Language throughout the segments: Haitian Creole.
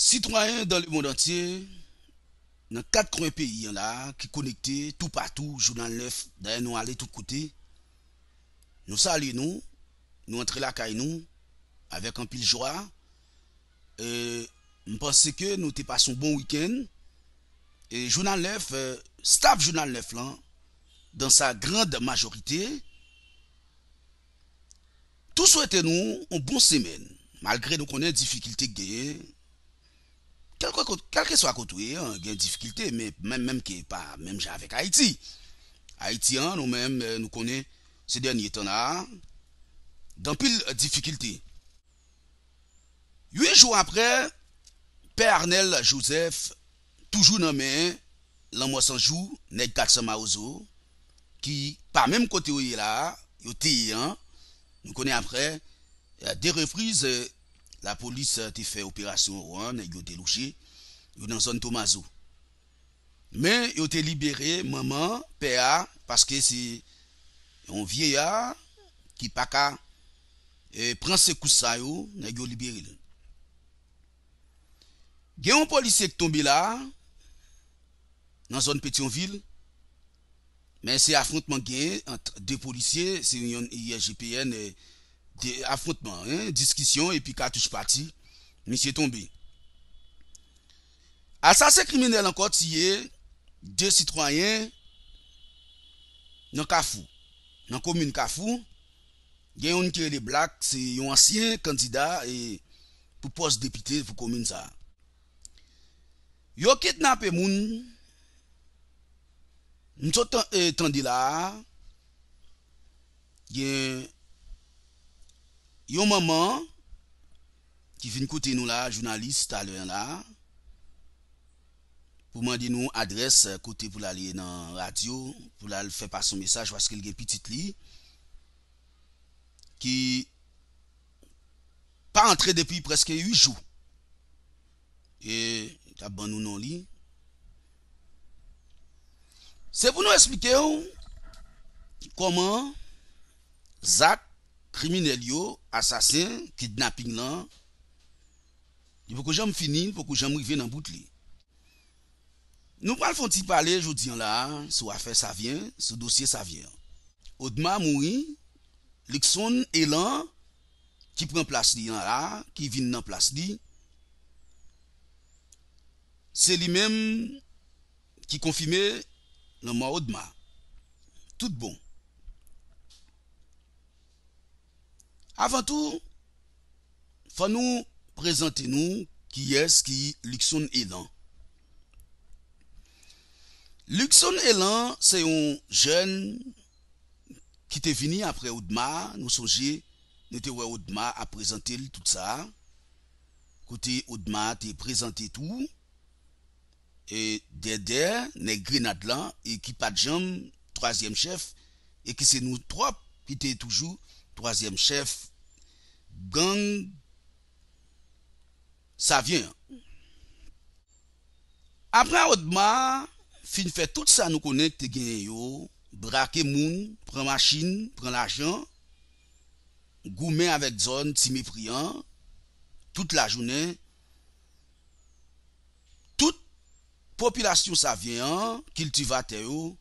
Citoyens dans le monde entier, dans quatre coins pays là, qui connectés tout partout, journal neuf, d'ailleurs nous allons tout côté. Nous saluons nous, nous entrons la caille nous, avec un pile joie. Et nous pensons que nous étions passons un bon week-end. Et journal 9, euh, staff journal 9, dans sa grande majorité, tout souhaitez nous une bonne semaine, malgré nous connaître difficultés kelke sou akotouye, gen difikilte, menm javek Haiti. Haiti an, nou menm nou konen se denye ton la, dan pil difikilte. Ywe jou apre, pe Arnel Joseph, toujou nomen, lan mwosan jou, nek Gaksa Maouzo, ki par menm kote ou ye la, yo teye an, nou konen apre, de refrize, euh, la police a euh, fait opération Rouen, nèg yo te louché, dans zone Tomazo. Mais il été libéré maman, père parce que c'est un vieillard qui pas ka et euh, ce coup ça yo, Il Il libéré. a un policier qui est tombé là dans zone Petionville. Mais c'est affrontement entre deux policiers, c'est une IGPN et euh, affrontement, hein, discussion, et puis cartouche parti, monsieur tombé. Assassin criminel encore tué deux citoyens dans Kafou, dans la commune Kafou. Il y a un qui est Black, c'est un ancien candidat et pour poste député pour commune ça. Yo kidnappé moun. Nous sommes eh, là. Il y Yon maman ki vin kote nou la, jounaliste alwen la, pou man di nou adres kote pou la li nan radio, pou la li fe pa son mesaj, waz ke lge pitit li, ki pa antre depi preske yu jou, e taban nou nan li. Se pou nou esplike yon, koman Zak, krimine li yo, asasin, ki dna ping lan, li pou kou jom finin, pou kou jom ou i ven nan bout li. Nou pal fon ti pale, jodi an la, sou afe sa vyen, sou dosye sa vyen. O dma moui, li kson elan, ki pren plas li an la, ki vin nan plas li, se li menm, ki konfime, nan mwa o dma. Tout bon. Avan tou, fan nou prezante nou ki es ki Luxon Elan. Luxon Elan se yon jen ki te vini apre Oudma. Nou sonje, nou te wè Oudma a prezante l tout sa. Kote Oudma te prezante tout. E dedè, nek Grenadlan, e ki pa jom, troasyem chef. E ki se nou troap ki te toujou, troasyem chef Oudma. gang sa vyen. Apren odman, fin fe tout sa nou konen te genye yo, brake moun, pren machin, pren lachan, goumen avèk zon, timi priyan, tout la jounen, tout popilasyon sa vyen, kilti vate yo,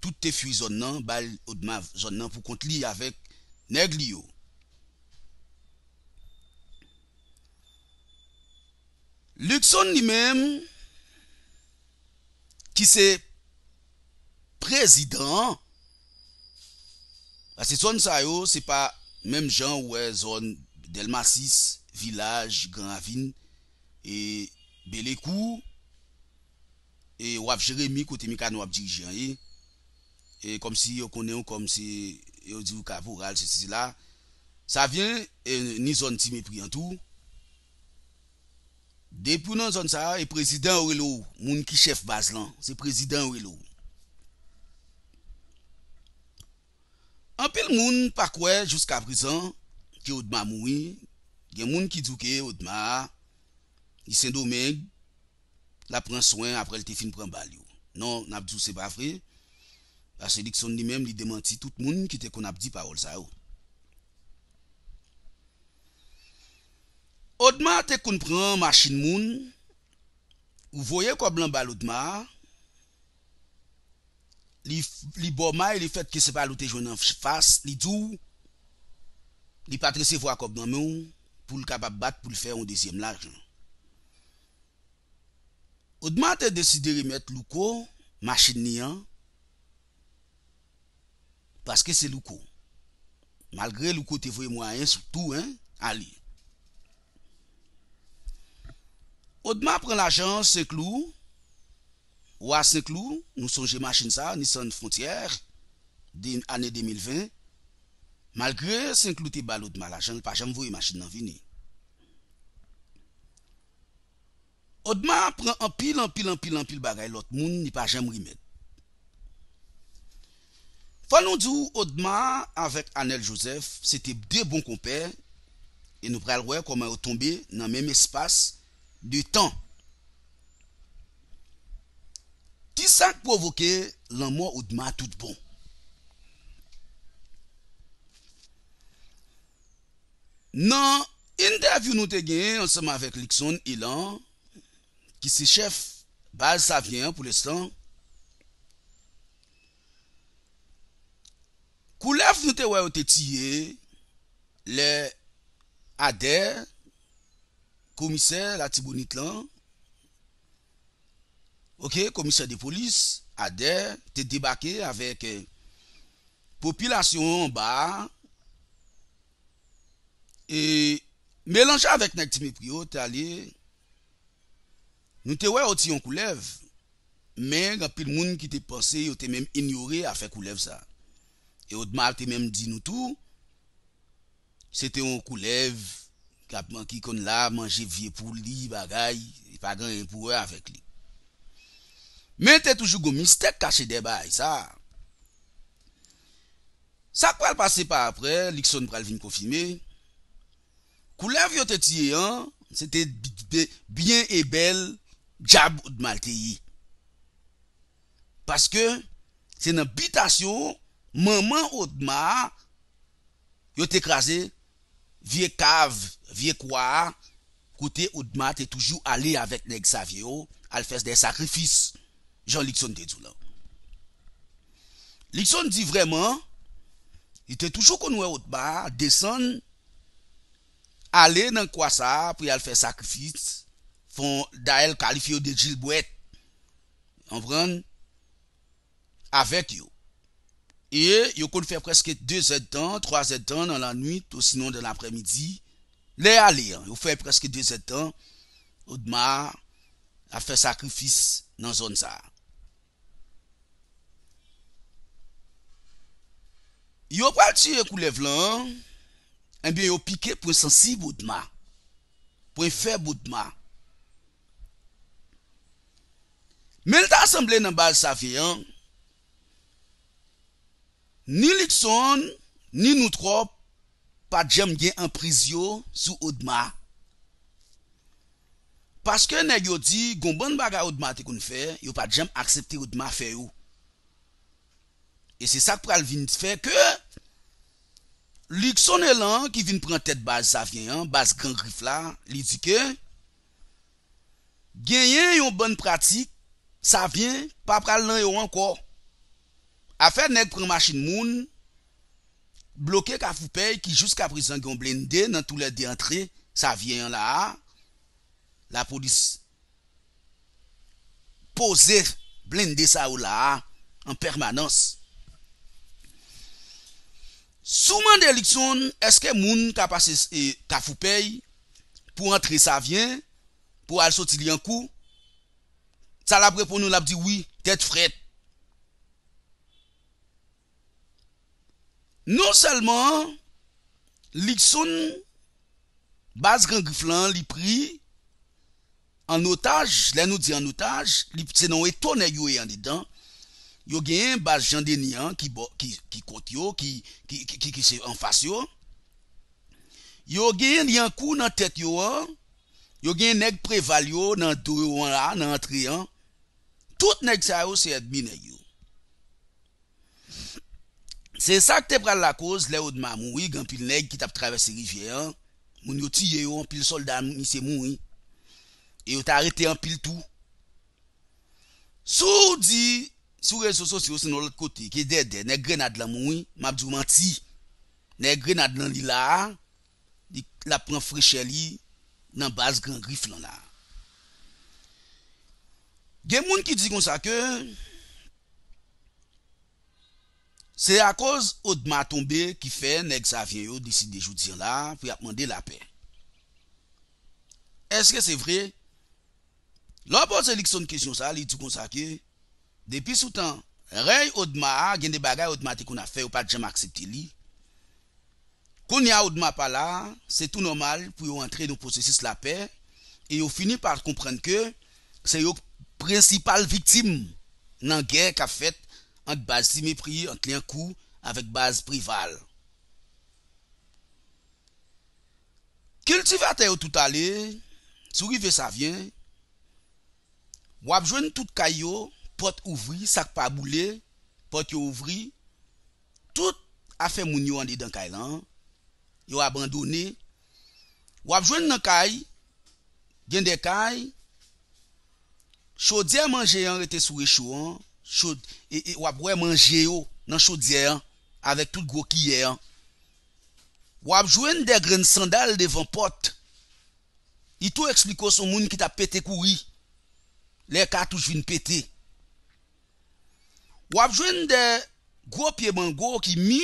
tout te fuy zon nan, bal odman zon nan pou kont li avèk neg li yo. Lekson li menm ki se prezidant, ase son sa yo, se pa menm jan wè e zon Delmasis, Vilaj, Granavine, e Belekou, e wap Jeremie kote mi kan wap dirijan e, e kom si yo konen yo kom si yo divu kavoural, se se la, sa vyen, e ni zon ti me priyantou, Depou nan zon sa, e prezident ou e lou, moun ki chef baz lan, se prezident ou e lou. Anpil moun pakwe, jouska vrizan, ki odma moui, gen moun ki djouke odma, i sen do mèg, la pren soen apre lte fin pren bal yo. Non, nabdi ou se ba vre, la selikson ni mèm li demanti tout moun ki te konabdi parol sa yo. Odman te konpren masin moun, ou voye koblan bal odman, li bomay li fet ki se palote jounan fich fass, li tou, li patrese vwa koblan moun, pou l kapab bat pou l fè yon dezyem laj. Odman te deside remet louko, masin niyan, paske se louko. Malgre louko te voye moun a yon sou tou, a li. Odma pren la jan, senk lou, oua senk lou, nou sonje machin sa, ni son fontyer, din ane 2020, malgre senk lou te bal odma la jan, li pa jem voye machin nan vini. Odma pren anpil, anpil, anpil, anpil bagay, lot moun, li pa jem rimed. Falon di ou odma avèk Anel Joseph, se te de bon komper, e nou prel wè koman yo tombe nan menm espas, di tan. Ti sak provoke lanman ou dman tout bon. Nan, interview nou te gen, anseman vek Likson ilan, ki si chef Bal Savien pou lestan, kou laf nou te wè ou te tiye, le adèr komise la tibounit lan, ok, komise de polis, adè, te debake avèk eh, popilasyon ba, e, melanja avèk nèk ti me priyo, oh, te alè, nou te wè oti yon koulev, men, apil moun ki te pase, yo te mèm inyorè a fè koulev sa, e, odman te mèm di nou tou, se te yon koulev, Kapman ki kon la, manje vie pou li, bagay, e pa gan yon pouwe avèk li. Men te toujou goun, mistèk kache debay sa. Sa kwa l'pase pa apre, lik son pral vin kofime, kou la vyote tiye an, se te byen e bel, djab ou d'mal teyi. Paske, se nan bitasyon, maman ou d'mal, yote ekrase, vie kav, vie kwa, kote ou d'ma te toujou ale avek ne Xavier ou, al fes de sakrifis, jan Likson te djou la. Likson di vreman, ite toujou konwe ou d'ma, desan ale nan kwa sa pou al fes sakrifis, fon da el kalifyo de Jilbouet, anvran, avek yo. E yo kon fè preske 2 etan, 3 etan nan la nwit, ou sinon de l'apremidi, lè a lè an. Yo fè preske 2 etan, Oudma a fè sakrifis nan zon za. Yo kwal ti eh yo koule vlan, en bi yo pike pou yon sensib Oudma, pou yon feb Oudma. Men lta asemble nan bal savye an, Ni likson, ni nou trop, pa djem gen anpriz yo sou o dma. Paske nan yo di, goun ban baga o dma te kon fè, yo pa djem aksepte o dma fè yo. E se sa k pral vin fè ke, likson e lan ki vin pran tèt baz sa vyen an, baz gran rif la, li di ke, gen yen yon ban pratik, sa vyen, pa pral lan yo an kwa. Afèd nèk prèmachin moun blokèk a fupèy ki jousk apri zangyon blende nan tout lè di antre sa vyen la a. La polis pose blende sa ou la a an permanans. Souman de likson, eske moun kapase se ka eh, fupèy pou antre sa vyen pou al sotili an kou? Salabre pou nou labdi oui, tèt fret. Non selman likson baz gangriflan li pri an otaj, lè nou di an otaj, li se nou eto ne yoy e an didan, yo gen baz jande nian ki koti yo, ki se an fasyo, yo gen li an kou nan tet yo an, yo gen neg prevalyo nan doyo an la, nan atri an, tout neg sayo se admine yo. Se sa te pral la koz, le ou d'ma moui, gampil neg ki tap travese rivyen, moun yo ti ye yo, gampil solda misi moui, e yo ta arete gampil tou. Sou di, sou rezo sosyo se nou lot kote, ki dede, ne grenad lan moui, mabdi ou manti, ne grenad lan li la, di la pran freche li, nan baz gran rif lan la. Gen moun ki di kon sa ke, Se a koz odma tombe ki fe nek sa vye yo disi dejou diyan la pou ya pwande la pe. Eske se vre? Lopo se li kson kesyon sa li tou konsa ke, depi sou tan rey odma a, gen de bagay odma te kon a fe ou pat jem aksepti li, kon ya odma pa la, se tou nomal pou yo antre nou posesis la pe, e yo fini par komprende ke se yo prensipal viktim nan gen ka fet an te baz di me pri, an te li an ku avek baz prival ke l ti vate yo tout ale sou rive sa vyen wap jwen tout kay yo pot ouvri, sak pa boule pot yo ouvri tout a fe moun yo an de dan kay lan yo abandoni wap jwen nan kay gen de kay chou di a manje yon rete sou rechouan E wap wè manje yo nan chodye an Awek tout gwo kiye an Wap jwen de gren sandal devan pot I tou ekspliko sou moun ki ta pete koui Le katouj vin pete Wap jwen de gwo piye man gwo ki mi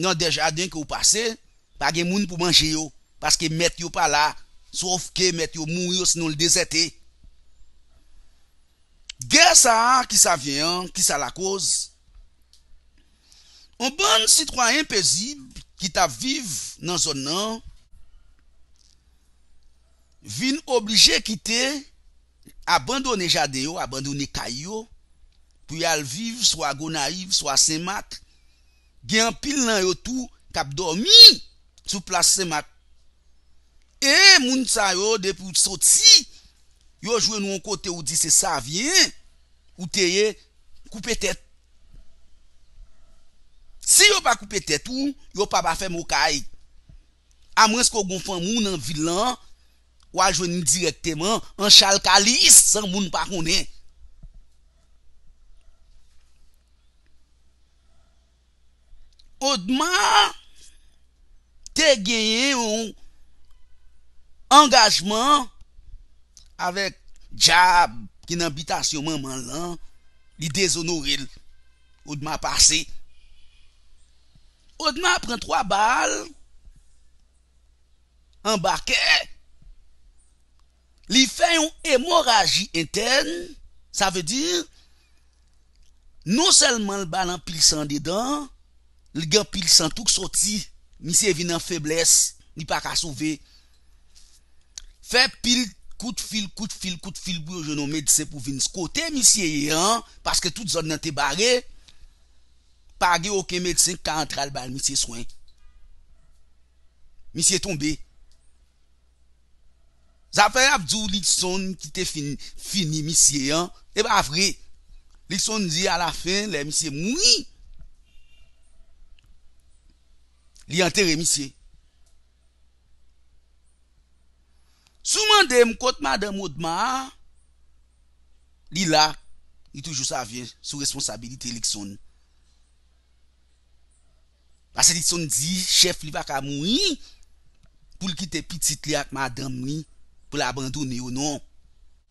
Nan de jaden ki ou pase Page moun pou manje yo Paske met yo pa la Sof ke met yo moun yo se non l dezete Gè sa a ki sa vyen, ki sa la koz. An ban sitwa impèzib ki ta viv nan zon nan, vin oblije ki te abandone jadeyo, abandone kayyo, pou yal viv sou a gonariv, sou a semak, gen pil nan yotou kap dormi sou plas semak. E moun sa yo de pou sot si, yo jwen nou an kote ou di se savye, ou teye, koupe tet. Si yo pa koupe tet ou, yo pa ba fe mou kaye. Amwens kou gon fwa moun an vilan, wajwen m direk teman, an chal kalis, san moun pa kone. O dman, te genye yon angajman avèk djab ki nan bitasyon man lan li dezonoril ou d'ma pase ou d'ma pren 3 bal an bakè li fè yon emoraji enten sa vè dir nou selman l bal an pil san dedan, li gen pil san touk soti, mi se vi nan febles ni pa ka souve fe pil kout fil, kout fil, kout fil, bour jenon medse pou vin skote, misye, yon, paske tout zon nan te bare, page ok medse, kan antral bal, misye, swen. Misye, tonbe. Zapen apdou litson, ki te fini, misye, yon, e ba vre, litson di a la fin, le misye, moui. Li anter e misye. Sou mande mkote madame odman, li la, li toujou savye sou responsabilite likson. Basi likson di, chef li baka moun, pou li kite pitit li ak madame moun, pou la bandouni yo non.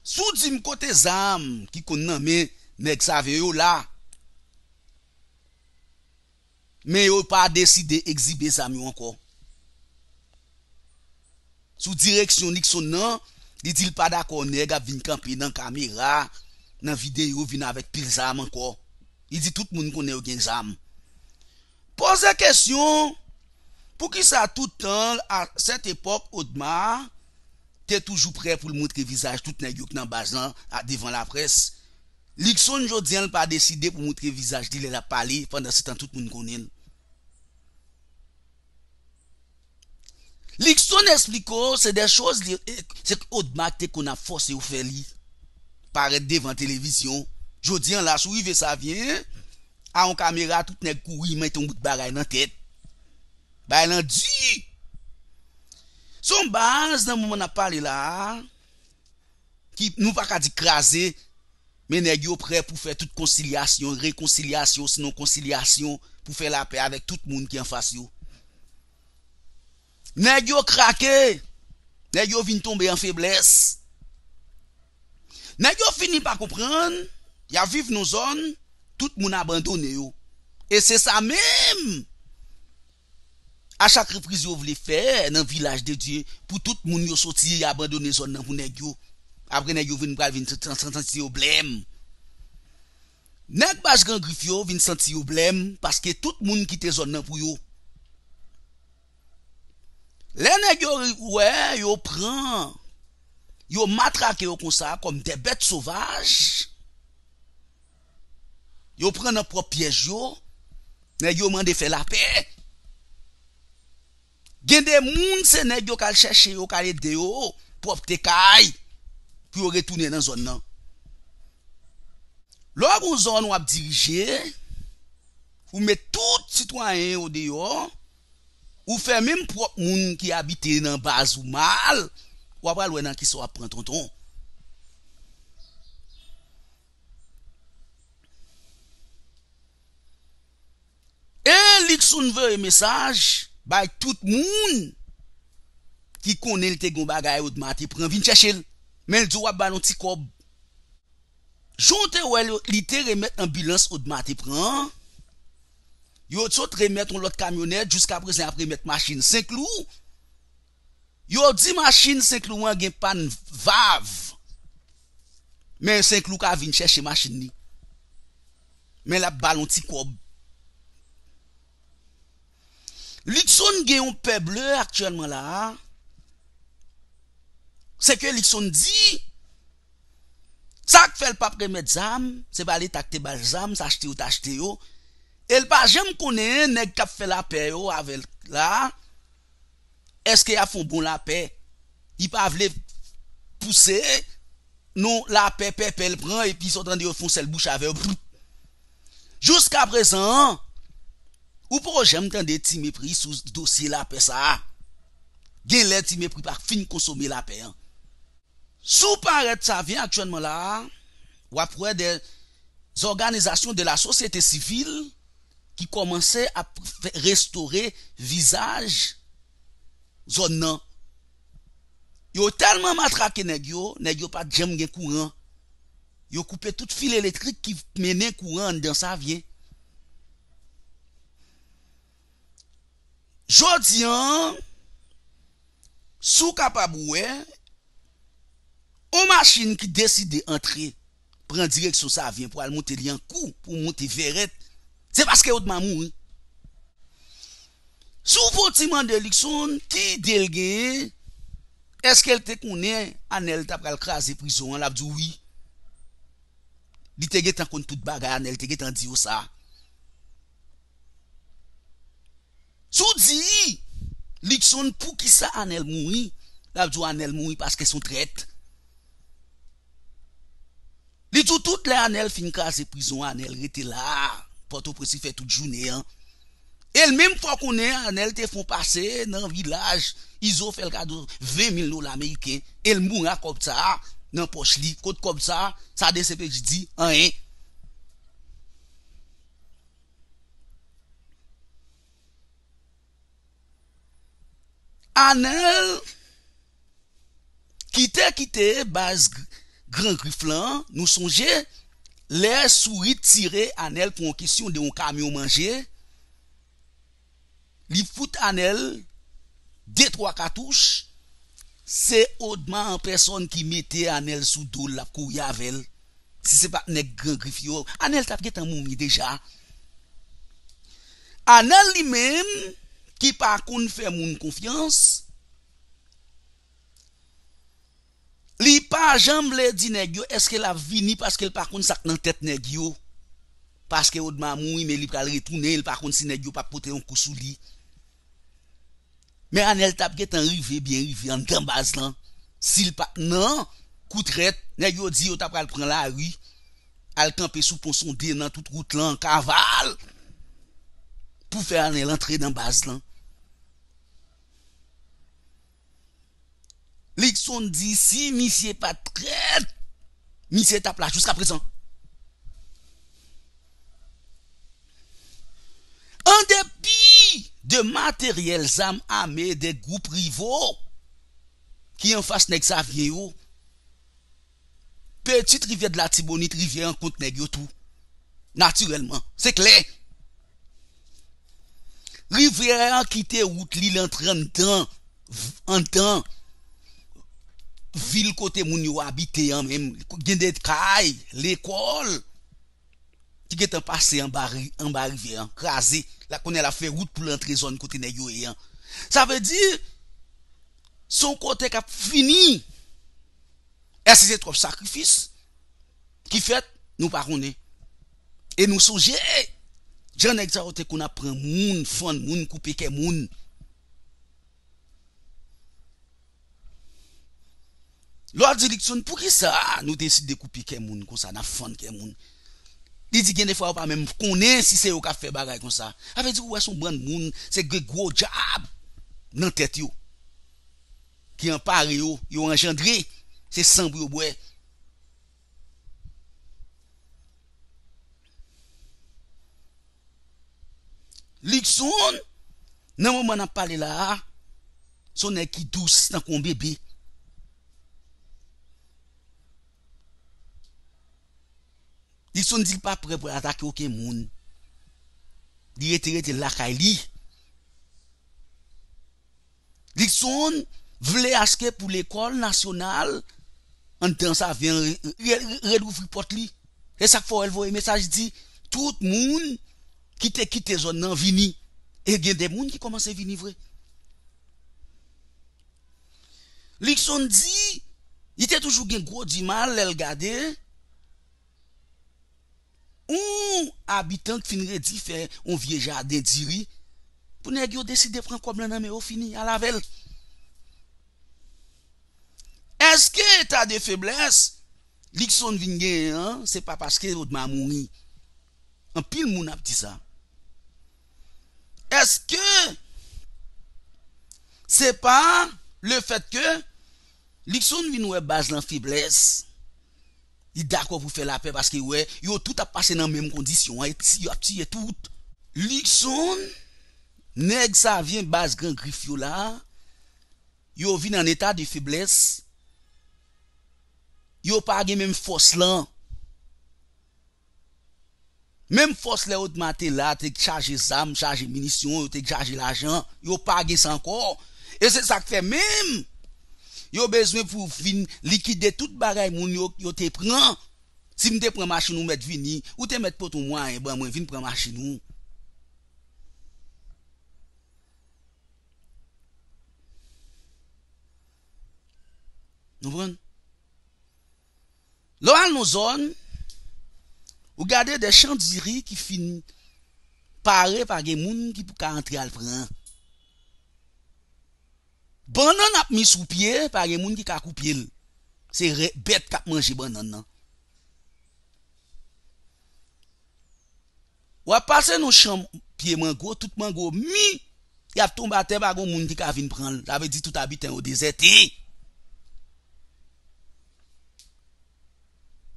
Sou di mkote zam, ki kon name, nek savye yo la. Men yo pa deside ekzibe zam yo anko. Sou direksyon liksyon nan, non. li di l pa da konen, gap vin kampi nan kamera, nan videyo, vin avèk pil zam anko. Li di tout moun konen ou gen zam. Poze kesyon, pou ki sa tout an, a set epok, odman, te toujou pre pou l moun trevizaj tout nan yok nan bazan, a devan la pres. Liksyon njo di an l pa deside pou moun trevizaj, di le la pali, fanda se tan tout moun konen. Lik son espliko, se de chos li, se k odma k te kon a fose ou fe li, pare devan televisyon, jodi an la sou i ve sa vyen, an an kamera tout neg kou, i mette un bout bagay nan tet, bay lan di. Son baz, nan mouman a pale la, ki nou pa ka di kraze, men neg yo pre pou fe tout konsilyasyon, rekonsilyasyon, sinon konsilyasyon, pou fe la pe avek tout moun ki an fasyon. Nèk yo krake, nèk yo vin tombe yon febles. Nèk yo fini pa koupren, ya viv nou zon, tout moun abandone yo. E se sa mèm. A chak repris yo vle fè, nan vilaj de diye, pou tout moun yo soti ya e abandone zon nan pou nèk yo. Abre nèk yo vin bral vin santi yo blèm. Nèk bajgan grif yo vin santi yo blèm, paske tout moun kite zon nan pou yo. Lè nè gyo wè, yo pran yo matrake yo konsa kom te bete souvaj. Yo pran nan prop pyej yo, nè gyo mande fè lape. Gende moun se nè gyo kal chèche yo kalè deyo prop tekay pou yo retounen nan zon nan. Log ou zon wap dirije, ou mè tout sitwanyen yo deyo, Ou fe menm prop moun ki abite nan baz ou mal Ou apal wè nan ki so ap pran ton ton E lik son vè e mesaj Bay tout moun Ki konen li te gomba gaye ou d'ma te pran Vin chèchèl Men djo wap banon ti kob Jonte wè li te remet an bilans ou d'ma te pran Yo sot remet ton lot kamyonet, Jus ka prezen apre met masin. Senk lou, Yo di masin, Senk lou mwen gen pan vav, Men senk lou ka vin cheshe masin ni. Men la balon ti kob. Likson gen yon peble, Aktyenman la, Senk likson di, Sak fel pa premet zam, Se bali takte bal zam, S'achete yo, S'achete yo, El pa jem konen neg kap fe la pe yo avèl la, eske ya fon bon la pe, i pa vle pousse, nou la pe pe pe el pran, epi son tan de yo fon sel bouch avèl. Jouska prezan, ou pou jem tan de ti me pri sou dosye la pe sa, gen le ti me pri pa fin konsome la pe. Sou paret sa ven aktyenman la, wapre de zorganizasyon de la sosyete sifil, ki komanse a restore vizaj zon nan. Yo telman matrake negyo, negyo pa djem gen kouan. Yo koupe tout fil elektrik ki mene kouan den sa avyen. Jodyan, sou kapabouwe, ou machin ki deside entre, pren direk sou sa avyen pou al monte li an kou, pou monte veret, Se baske yotman moun. Sou poti mande likson, ti delge, eske lte kone, anel tapre lkaze prizon, la vjou wii. Li teget an kon tout bagay anel, teget an diyo sa. Sou di, likson pou ki sa anel moun, la vjou anel moun, paske sou tret. Li tjou tout le anel fin kaze prizon, anel rete la. Porto preci fè tout jounè an. El mèm fwa konè an, anel te fon pase nan vilaj. Izo fè l kado 20 mil nou la me yukè. El moun a kopt sa nan poch li. Kote kopt sa, sa de sepe jidi an en. Anel, kite kite, baz gran griflan, nou sonje... les sous à elle pour une question de un camion manger, foot fout elle deux trois cartouches, c'est hautement en personne qui mettait elle sous dos la couille avec Si c'est pas nèg grand griffio, Anel t'a un moumi déjà. elle lui-même qui par contre fait mon confiance, Li pa jamb le di negyo, eske la vini paske li pa kon sak nan tet negyo. Paske ou d'mamou, ime li pral retounen, li pa kon si negyo pa pote yon kousou li. Me anel tap get an rive, bien rive, an gen baz lan. Si l pa, nan, koutret, negyo di yo tap pral pran la rive. Al kanpe sou pon son den nan tout route lan, kaval. Pou fe anel antre den baz lan. likson di si mi si e patret mi si e ta plaj jous ka prezant an depi de materyels am ame de goup rivo ki an fache nek sa vye yo peti trivyen de la tibonit trivyen kont nek yo tou naturelman se kle trivyen an kite out li lantren an tan ville côté moun habité en hein, même gen des l'école qui est en passé en barrière en en crasé la connaît la fait route pour l'entrée zone côté nèg yo hein. ça veut dire son côté a fini est-ce c'est trop sacrifice qui fait nous pas et nous songer j'en ai qu'on apprend moun fond moun couper moun Lo a di Likson pou ki sa nou desi dekupi ke moun kon sa na fon ke moun. Di di gen defa wap amem konen si se yo ka fe baray kon sa. A fe di wè son ban moun se gwe gwo dja ab nan tet yo. Ki an pare yo yo anjandri se sanb yo bwe. Likson nan wè man ap pale la son e ki dous nan kon bebe. Likson di l pa pre pou atake ouke moun. Di ete ete lakay li. Likson vle aske pou l'ekol nasyonal. An dan sa ven, re louvri pot li. E sak fo el vo e mesaj di, tout moun ki te kite zon nan vini. E gen de moun ki komanse vini vre. Likson di, ite toujou gen gwo di mal lel gadey, Ou abitant finre difere, ou vieja ade diri, pou ne gyo deside pran kwa blan ame ou fini, ala vel. Eske ta de febles, lik son vinge, se pa paske ou d'ma mouni, an pil moun ap disa. Eske, se pa le fet ke, lik son vinge ou e baz lan feblesse, I da kwa pou fe la pe baske we yo tout a pase nan menm kondisyon E ti yo a ti yo tout Lik son Neg sa vyen bas gen grif yo la Yo vi nan etat de febles Yo page menm fos lan Menm fos lan ou d'mate la teke chaje zam, chaje minisyon, teke chaje la jan Yo page san kor E se sak fe menm yo bezwen pou fin likide tout bagay moun yo te pren si mwen te prema chenou met vini ou te met potou mwen, eh mwen vin prema chenou nou pran? lò an nou zon ou gade de chan diri ki fin pare fage moun ki pou ka antre al pran Banan ap mi sou pied pa gen moun ki ka kou pye l. Se re, bet kap manje banan nan. Wap pase nou chan pie mango, tout mango mi, yap ton bate bagon moun ki ka vin pran l. Tave di tout abiten eh. oh. ou dezete.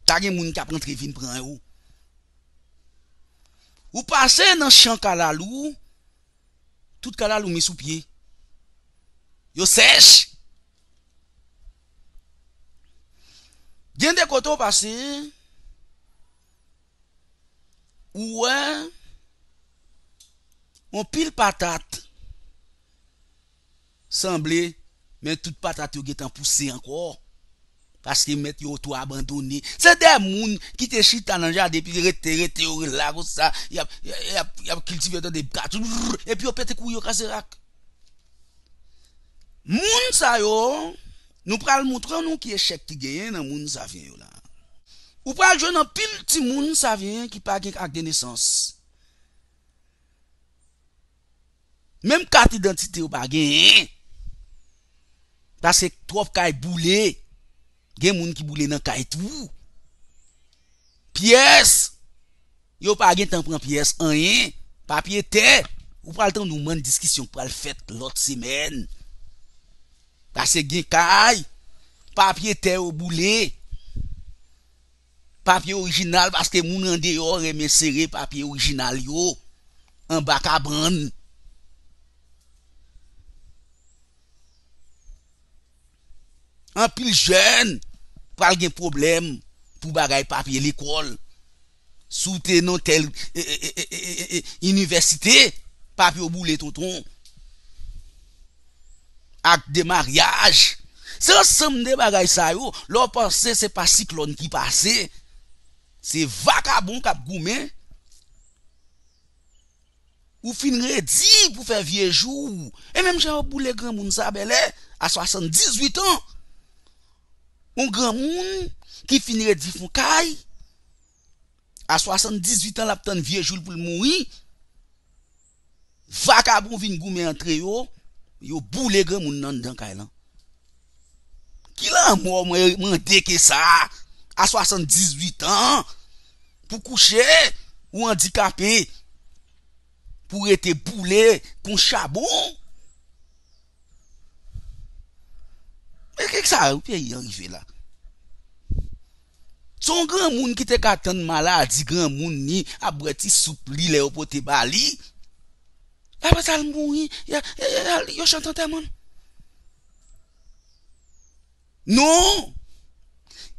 Ta gen moun ki ap rentre vin pran ou. Ou pase nan chan kalalou, tout kalalou mi sou pied Yo sèche. Dende koto w pasè. Ou wè. Moun pil patate. Semble. Men tout patate yo getan pousse anko. Paske met yo to abandonè. Se demoun ki te chita nan jade. Depi rete rete yo relak ou sa. Yap kiltive do depi katou. Epi yo pète kou yo kase rak. Moun sa yo, nou pral moutran nou ki eshek ki genyen nan moun sa ven yo la. Ou pral jwen nan pil ti moun sa ven, ki pa genk ak denesans. Mem kat identite ou pa genyen. Pasek trof kay e boule, gen moun ki boule nan kay e tou. Pyes, yo pa genk tan pran pies anyen, papye te. Ou pral tan nou men diskisyon pral fet lot semeni. Bas gen kay papye te wou boulè, papye orijinal, baske moun an de yo remese re papye orijinal yo, an baka brand. An pil jen, par gen problem pou bagay papye likol. Soute nan tel, e, e, e, e, e, e, e, e, e, universite, papye wou boulè ton ton. An, ak de maryaj se la samne bagay sa yo lor panse se pa siklon ki pase se va kaboun kap goume ou finre di pou fe viejou e menm jan wap boule gran moun sa bele a 78 an un gran moun ki finre di foun kay a 78 an la pou tan viejou pou l moun va kaboun vin goume an tre yo Yo boule gen moun nan jan kailan. Ki lan mou mwen deke sa a 78 an pou kouche ou an dikapi pou rete boule kon chabou? Mwen kek sa yon piye yon vive la? Son gen moun ki te katan maladi gen moun ni abweti soupli le yo pote bali? Après ça, il il y a un chantant tellement. Non!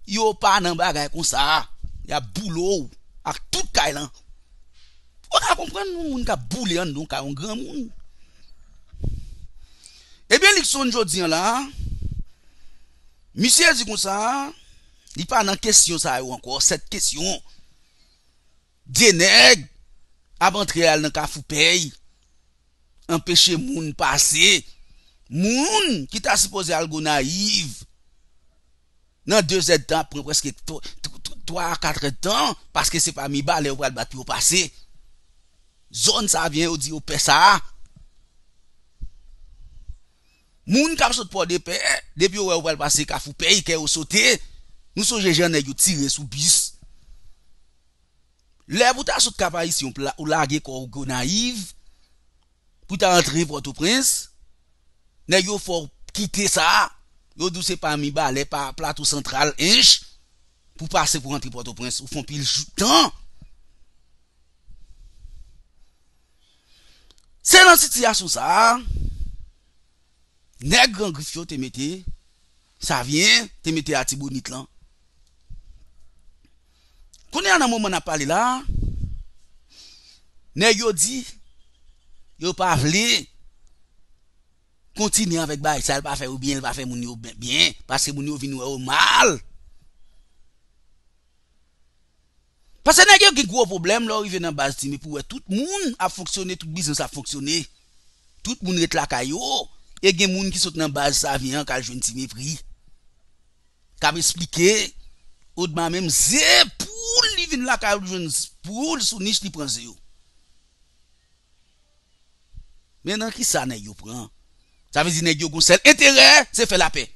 Il n'y a pas de bagay comme ça. Il y a un boulot, avec tout le monde. Vous comprenez, il y a un boulot, il y a un grand monde. Et eh bien, l'exemple, je là, monsieur a dit comme ça, il n'y a pas de question encore. Cette question, il y a un dénègre avant de faire un peu An peche moun pase. Moun ki ta sipoze algo naiv. Nan 2 etan pre preske 3-4 etan. Paske se pa mi ba le ouvel bat pi ou pase. Zon sa vyen ou di oupe sa. Moun kap sot po depe. Depi ouvel pase ka foupei ke ou sote. Nou soje jene yu tire sou bis. Le vouta sot kapa yi si ou lage ko ougo naiv. Moun. pou ta rentri Port-au-Prince, ne yo fò kite sa, yo douse pa mi ba, le pa plato sentral enj, pou pase pou rentri Port-au-Prince, ou fon pil joutan. Se nan sitiyasyon sa, ne gran grifyo te mette, sa vyen, te mette a tibou mitlan. Kone an nan moun man ap pale la, ne yo di, Yo pa vle Kontine anvek ba Sa el pa fe ou bien El pa fe moun yo ben bien Paske moun yo vin ou e ou mal Paske nan gen gen gen gwo problem Lor yi ven nan baz ti me pou Wè tout moun a foksyone Tout bizans a foksyone Tout moun ret lakay yo E gen moun ki sot nan baz sa vyan Kal jwen ti me pri Kab esplike O dman menm zè pou Li vin lakay lou jwen pou Sou nish li pren zè yo Menan ki sa ne yo pran? Sa vezi ne yo gounsel, Eterè, se fe la pey.